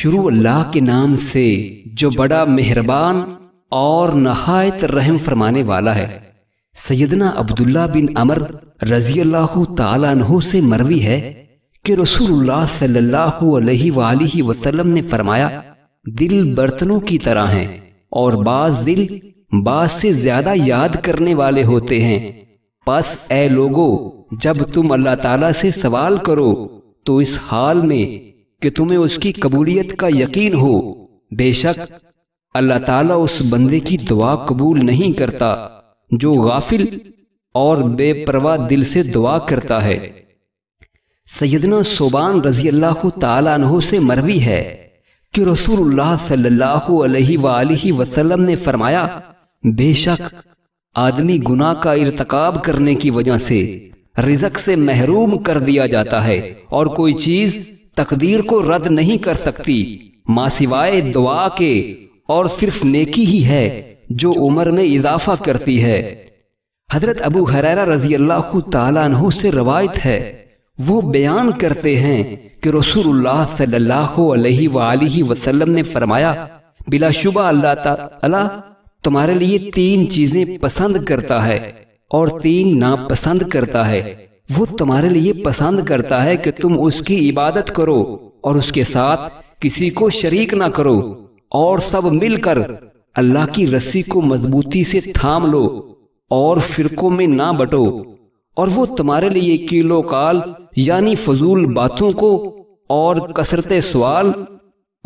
शुरू अल्लाह के नाम से जो बड़ा मेहरबान और नहायत रहम फरमाने वाला है सैदना अब्दुल्ला बिन अमर रजी अल्लाह तु से मरवी है कि रसूल सल्लल्लाहु वसल्लम ने फरमाया दिल बर्तनों की तरह हैं और बाज दिल बाज से ज्यादा याद करने वाले होते हैं बस ए लोगो जब तुम अल्लाह ताला से सवाल करो तो इस हाल में कि तुम्हें उसकी कबूलियत का यकीन हो बेशक अल्लाह ताला उस बंदे की दुआ कबूल नहीं करता जो गाफिल और बेपरवाह दिल से दुआ करता है सैदना सोबान रजी अल्लाह तु से मरवी है कि रसूलुल्लाह सल्लल्लाहु अलैहि वसल्लम ने फरमाया बेशक आदमी गुनाह का इरतकाब करने की वजह से रिजक से महरूम कर दिया जाता है और कोई चीज तकदीर को रद्द नहीं कर सकती माँ सिवाय दुआ के और सिर्फ नेकी ही है जो उम्र में इजाफा करती है हजरत अबू हरारा रजी अल्लाह तु से रवायत है वो बयान करते हैं कि रसूलुल्लाह सल्लल्लाहु अलैहि वसल्लम वसल्लम ने फरमाया बिलाशुबा अल्लाह ताला तुम्हारे लिए तीन चीजें पसंद करता है और तीन नापसंद करता है वो तुम्हारे लिए पसंद करता है कि तुम उसकी इबादत करो और उसके साथ किसी को शरीक ना करो और सब मिलकर अल्लाह की रस्सी को मजबूती से थाम लो और फिरकों में ना बटो और वो तुम्हारे लिए किलो काल यानी फजूल बातों को और कसरत सवाल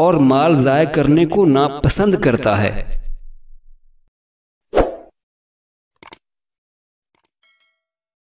और माल ज़ाय करने को नापसंद करता है